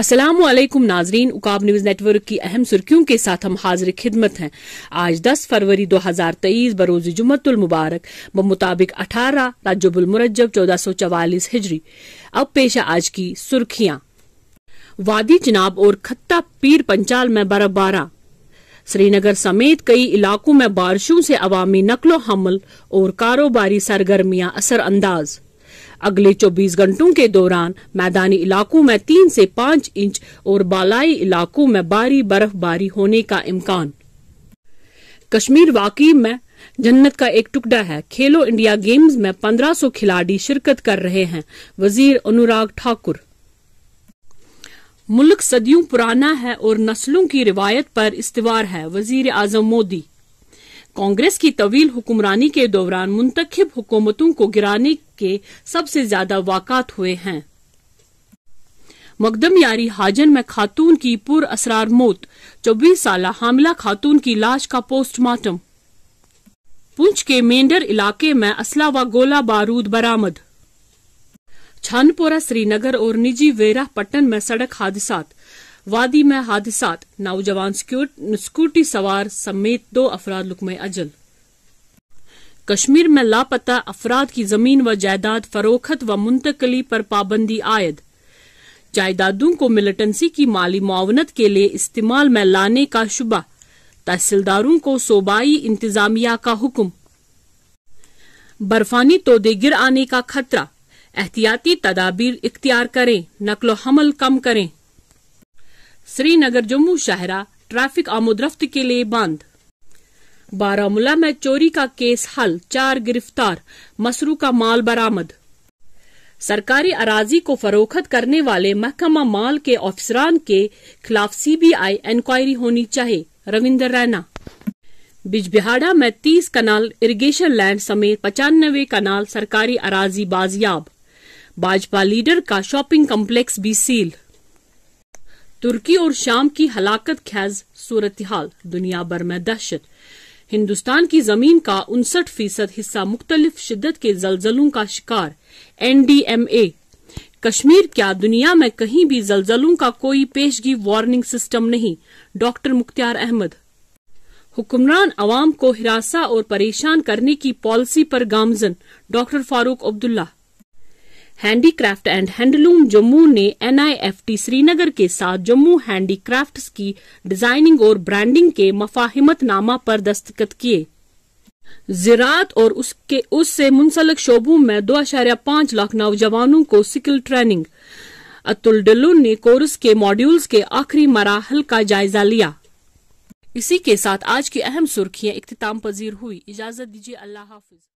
असलम नाजरीन उकाब news network की अहम सुर्खियों के साथ हम हाजिर खिदमत हैं आज 10 फरवरी 2023 बरोज अठारह राजबुलमरजब चौदह सौ चवालीस हिजरी अब पेश आज की सुर्खियां वादी चिनाब और खत्ता पीर पंचाल में बर्फबारा श्रीनगर समेत कई इलाकों में बारिशों से अवामी नकलो हमल और कारोबारी सरगर्मियां असरअंदाज़ अगले 24 घंटों के दौरान मैदानी इलाकों में तीन से पाँच इंच और बालाई इलाकों में भारी बर्फबारी होने का इम्कान कश्मीर वाकई में जन्नत का एक टुकड़ा है खेलो इंडिया गेम्स में 1500 खिलाड़ी शिरकत कर रहे हैं वजीर अनुराग ठाकुर मुल्क सदियों पुराना है और नस्लों की रिवायत पर इस्तवार है वजीर आजम मोदी कांग्रेस की तवील हुक्मरानी के दौरान मुंतखब हुकूमतों को गिराने के सबसे ज्यादा वाकत हुए हैं मकदम यारी हाजन में खातून की पुर असरार मौत चौबीस साल हामला खातून की लाश का पोस्टमार्टम पुंछ के मेंढर इलाके में असला व गोला बारूद बरामद छानपोरा श्रीनगर और निजी वेरा पट्टन में सड़क हादसा वादी में हादसात नौजवान स्कूटी सवार समेत दो अफराद लुकमे अजल कश्मीर में लापता अफराद की जमीन व जायदाद फरोखत व मुंतकली पर पाबंदी आयद जायदादों को मिलिटेंसी की माली मुआवनत के लिए इस्तेमाल में लाने का शुबा तहसीलदारों को सूबाई इंतजामिया का हुक्म बर्फानी तोदे गिर आने का खतरा एहतियाती तदाबीर इख्तियार करें नकलो हमल कम करें श्रीनगर जम्मू शाहरा ट्रैफिक रफ्त के लिए बंद बारामूला में चोरी का केस हल चार गिरफ्तार मसरू का माल बरामद सरकारी अराजी को फरोखत करने वाले महकमा माल के अफसरान के खिलाफ सीबीआई इंक्वायरी होनी चाहिए रविंदर रैना बिजबिहाड़ा में 30 कनाल इरिगेशन लैंड समेत पचानवे कनाल सरकारी अराजी बाजियाब भाजपा लीडर का शॉपिंग कम्प्लेक्स भी सील तुर्की और शाम की हलाकत खैज सूरत हाल दुनिया भर में दहशत हिंदुस्तान की जमीन का उनसठ फीसद हिस्सा मुख्तलिफ शिद्दत के जलजलों का शिकार एनडीएमए कश्मीर क्या दुनिया में कहीं भी जलजलों का कोई पेशगी वार्निंग सिस्टम नहीं डॉक्टर मुख्तियार अहमद हुक्मरान अवाम को हिरासा और परेशान करने की पॉलिसी पर गामजन doctor Farooq Abdullah handicraft and handloom Jammu ने एनआईएफटी श्रीनगर के साथ जम्मू हैंडीक्राफ्ट्स की डिजाइनिंग और ब्रांडिंग के नामा पर दस्तखत किए जिरात और उसके उससे मुंसलिक शोबों में दो पांच लाख नौजवानों को स्किल ट्रेनिंग अतुल डिल्लू ने कोर्स के मॉड्यूल्स के आखिरी मराहल का जायजा लिया इसी के साथ आज की अहम सुर्खियां इख्ताम पजीर हुई इजाजत दीजिए अल्लाह हाफिज